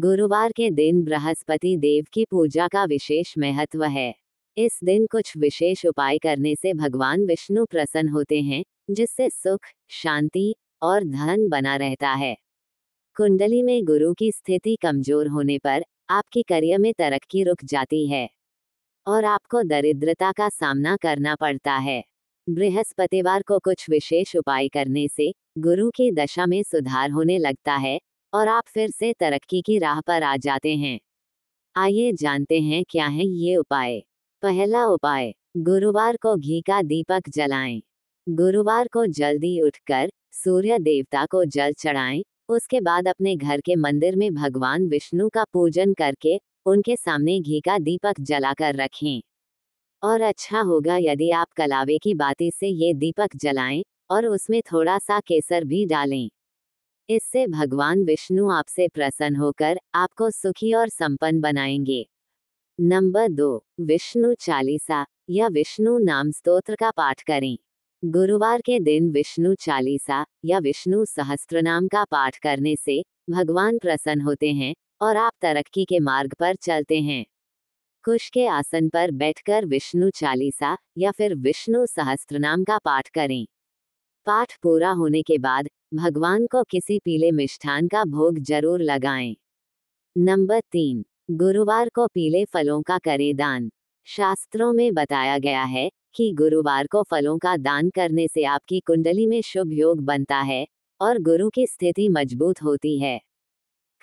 गुरुवार के दिन बृहस्पति देव की पूजा का विशेष महत्व है इस दिन कुछ विशेष उपाय करने से भगवान विष्णु प्रसन्न होते हैं जिससे सुख शांति और धन बना रहता है कुंडली में गुरु की स्थिति कमजोर होने पर आपकी करियर में तरक्की रुक जाती है और आपको दरिद्रता का सामना करना पड़ता है बृहस्पतिवार को कुछ विशेष उपाय करने से गुरु की दशा में सुधार होने लगता है और आप फिर से तरक्की की राह पर आ जाते हैं आइए जानते हैं क्या है ये उपाय पहला उपाय गुरुवार को घी का दीपक जलाएं। गुरुवार को जल्दी उठकर सूर्य देवता को जल चढ़ाएं, उसके बाद अपने घर के मंदिर में भगवान विष्णु का पूजन करके उनके सामने घी का दीपक जलाकर रखें और अच्छा होगा यदि आप कलावे की बाती से ये दीपक जलाएं और उसमें थोड़ा सा केसर भी डालें इससे भगवान विष्णु आपसे प्रसन्न होकर आपको सुखी और संपन्न बनाएंगे नंबर दो विष्णु चालीसा या विष्णु नाम स्तोत्र का पाठ करें गुरुवार के दिन विष्णु चालीसा या विष्णु सहस्त्र नाम का पाठ करने से भगवान प्रसन्न होते हैं और आप तरक्की के मार्ग पर चलते हैं कुश के आसन पर बैठकर विष्णु चालीसा या फिर विष्णु सहस्त्र नाम का पाठ करें पाठ पूरा होने के बाद भगवान को किसी पीले मिष्ठान का भोग जरूर लगाएं। नंबर तीन गुरुवार को पीले फलों का करे दान शास्त्रों में बताया गया है कि गुरुवार को फलों का दान करने से आपकी कुंडली में शुभ योग बनता है और गुरु की स्थिति मजबूत होती है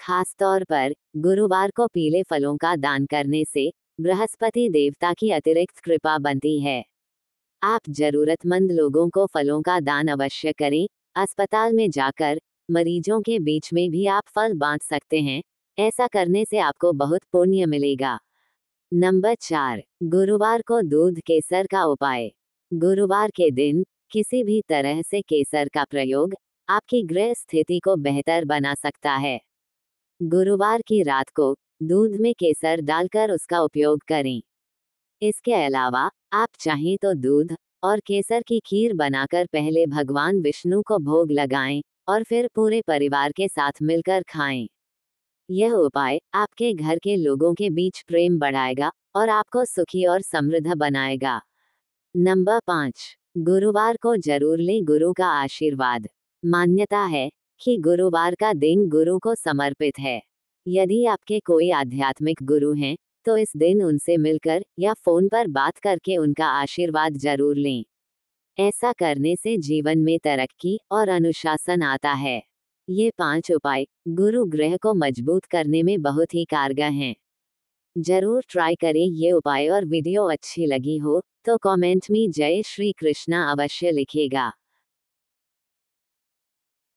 खासतौर पर गुरुवार को पीले फलों का दान करने से बृहस्पति देवता की अतिरिक्त कृपा बनती है आप जरूरतमंद लोगों को फलों का दान अवश्य करें अस्पताल में जाकर मरीजों के बीच में भी आप फल बांट सकते हैं ऐसा करने से आपको बहुत पुण्य मिलेगा नंबर चार गुरुवार को दूध केसर का उपाय गुरुवार के दिन किसी भी तरह से केसर का प्रयोग आपकी गृह स्थिति को बेहतर बना सकता है गुरुवार की रात को दूध में केसर डालकर उसका उपयोग करें इसके अलावा आप चाहें तो दूध और केसर की खीर बनाकर पहले भगवान विष्णु को भोग लगाएं और फिर पूरे परिवार के साथ मिलकर खाएं। यह उपाय आपके घर के लोगों के बीच प्रेम बढ़ाएगा और आपको सुखी और समृद्ध बनाएगा नंबर पाँच गुरुवार को जरूर लें गुरु का आशीर्वाद मान्यता है कि गुरुवार का दिन गुरु को समर्पित है यदि आपके कोई आध्यात्मिक गुरु हैं तो इस दिन उनसे मिलकर या फोन पर बात करके उनका आशीर्वाद जरूर लें ऐसा करने से जीवन में तरक्की और अनुशासन आता है ये पांच उपाय गुरु ग्रह को मजबूत करने में बहुत ही कारगर हैं जरूर ट्राई करें ये उपाय और वीडियो अच्छी लगी हो तो कमेंट में जय श्री कृष्णा अवश्य लिखेगा